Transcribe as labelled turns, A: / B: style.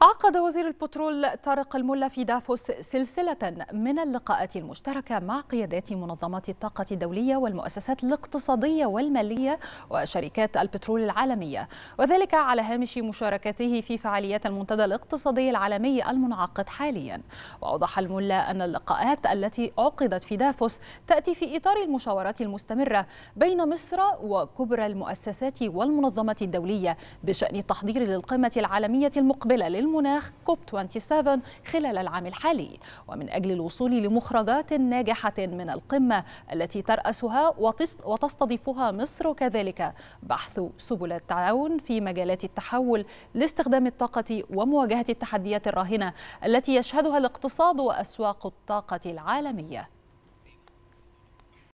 A: عقد وزير البترول طارق الملا في دافوس سلسلة من اللقاءات المشتركة مع قيادات منظمات الطاقة الدولية والمؤسسات الاقتصادية والمالية وشركات البترول العالمية وذلك على هامش مشاركته في فعاليات المنتدى الاقتصادي العالمي المنعقد حاليا وأوضح الملا أن اللقاءات التي عقدت في دافوس تأتي في إطار المشاورات المستمرة بين مصر وكبرى المؤسسات والمنظمات الدولية بشأن التحضير للقمة العالمية المقبلة لل المناخ كوب 27 خلال العام الحالي ومن أجل الوصول لمخرجات ناجحة من القمة التي ترأسها وتستضيفها مصر وكذلك بحث سبل التعاون في مجالات التحول لاستخدام الطاقة ومواجهة التحديات الراهنة التي يشهدها الاقتصاد وأسواق الطاقة العالمية